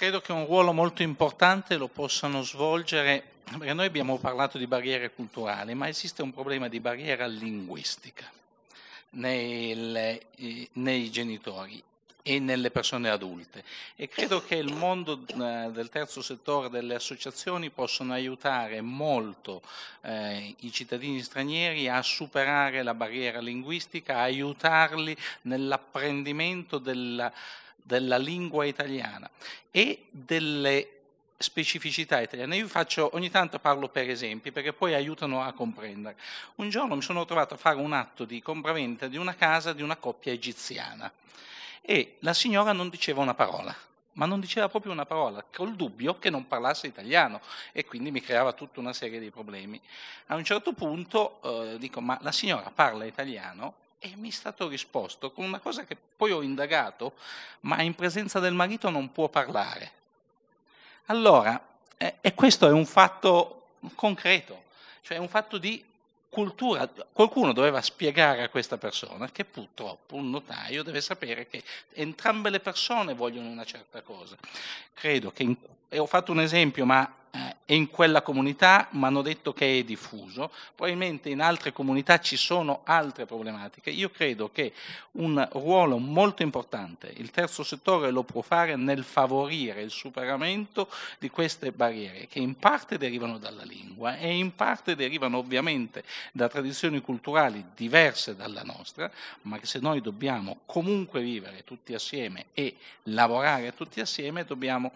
credo che un ruolo molto importante lo possano svolgere, perché noi abbiamo parlato di barriere culturali, ma esiste un problema di barriera linguistica nel, eh, nei genitori e nelle persone adulte e credo che il mondo eh, del terzo settore delle associazioni possono aiutare molto eh, i cittadini stranieri a superare la barriera linguistica, a aiutarli nell'apprendimento della della lingua italiana e delle specificità italiane. Io faccio, ogni tanto parlo per esempi perché poi aiutano a comprendere. Un giorno mi sono trovato a fare un atto di compravendita di una casa di una coppia egiziana e la signora non diceva una parola, ma non diceva proprio una parola, col dubbio che non parlasse italiano e quindi mi creava tutta una serie di problemi. A un certo punto eh, dico, ma la signora parla italiano? E mi è stato risposto con una cosa che poi ho indagato, ma in presenza del marito non può parlare. Allora, eh, e questo è un fatto concreto, cioè un fatto di cultura. Qualcuno doveva spiegare a questa persona che purtroppo un notaio deve sapere che entrambe le persone vogliono una certa cosa. Credo che, in, e ho fatto un esempio, ma eh, e in quella comunità mi hanno detto che è diffuso, probabilmente in altre comunità ci sono altre problematiche. Io credo che un ruolo molto importante il terzo settore lo può fare nel favorire il superamento di queste barriere che in parte derivano dalla lingua e in parte derivano ovviamente da tradizioni culturali diverse dalla nostra, ma che se noi dobbiamo comunque vivere tutti assieme e lavorare tutti assieme dobbiamo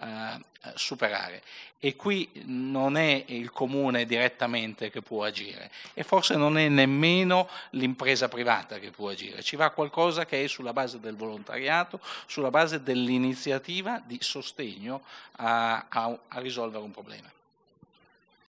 eh, superare. E qui non è il comune direttamente che può agire e forse non è nemmeno l'impresa privata che può agire, ci va qualcosa che è sulla base del volontariato, sulla base dell'iniziativa di sostegno a, a, a risolvere un problema.